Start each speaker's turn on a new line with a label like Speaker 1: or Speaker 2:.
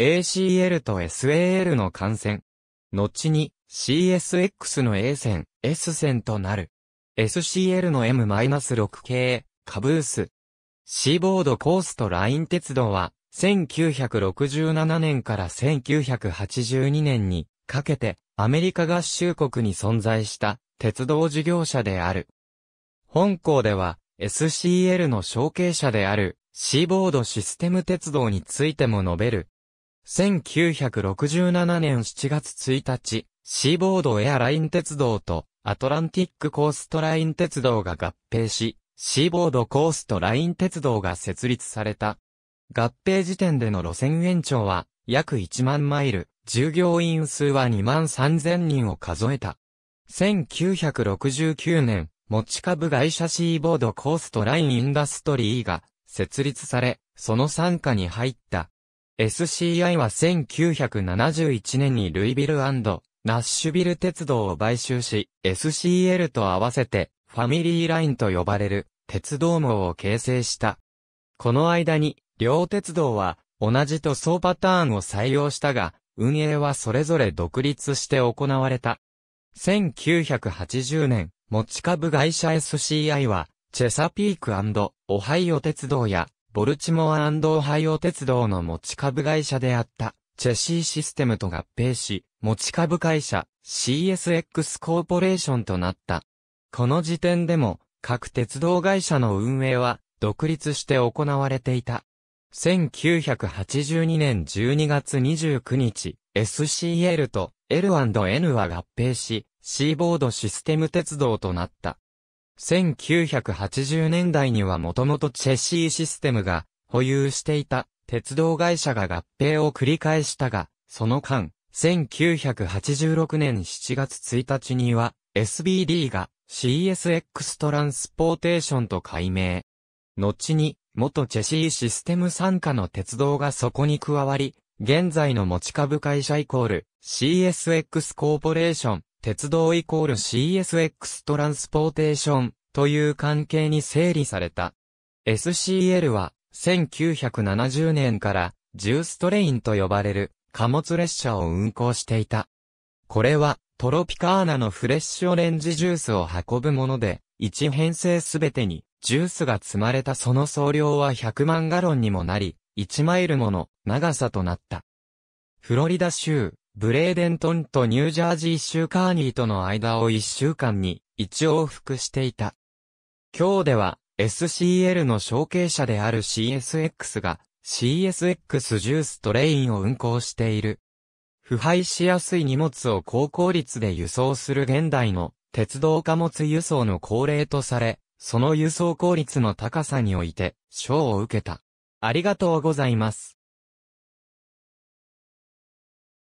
Speaker 1: ACL と SAL の感染。後に CSX の A 線、S 線となる。SCL の M-6 系、カブース。シーボードコースとライン鉄道は、1967年から1982年にかけて、アメリカ合衆国に存在した鉄道事業者である。本校では、SCL の承継者である、シーボードシステム鉄道についても述べる1967年7月1日、シーボードエアライン鉄道とアトランティックコーストライン鉄道が合併し、シーボードコーストライン鉄道が設立された。合併時点での路線延長は約1万マイル、従業員数は2万3000人を数えた。1969年、持ち株会社シーボードコーストラインインダストリーが設立され、その参加に入った SCI は1971年にルイビルナッシュビル鉄道を買収し、SCL と合わせて、ファミリーラインと呼ばれる、鉄道網を形成した。この間に、両鉄道は、同じ塗装パターンを採用したが、運営はそれぞれ独立して行われた。1980年、持ち株会社 SCI は、チェサピークオハイオ鉄道やボルチモアオハイオ鉄道の持ち株会社であった、チェシーシステムと合併し、持ち株会社、CSX コーポレーションとなった。この時点でも、各鉄道会社の運営は、独立して行われていた。1982年12月29日、SCL と L&N は合併し、シーボードシステム鉄道となった。1980年代にはもともとチェシーシステムが保有していた鉄道会社が合併を繰り返したが、その間、1986年7月1日には SBD が CSX トランスポーテーションと改名。後に、元チェシーシステム傘下の鉄道がそこに加わり、現在の持ち株会社イコール CSX コーポレーション鉄道イコール CSX トランスポーテーションという関係に整理された。SCL は1970年からジューストレインと呼ばれる貨物列車を運行していた。これはトロピカーナのフレッシュオレンジジュースを運ぶもので、1編成すべてにジュースが積まれたその総量は100万ガロンにもなり、1マイルもの長さとなった。フロリダ州ブレーデントンとニュージャージー州カーニーとの間を1週間に一往復していた。今日では SCL の承継者である CSX が CSX ジューストレインを運行している。腐敗しやすい荷物を高効率で輸送する現代の鉄道貨物輸送の恒例とされ、その輸送効率の高さにおいて賞を受けた。ありがとうございます。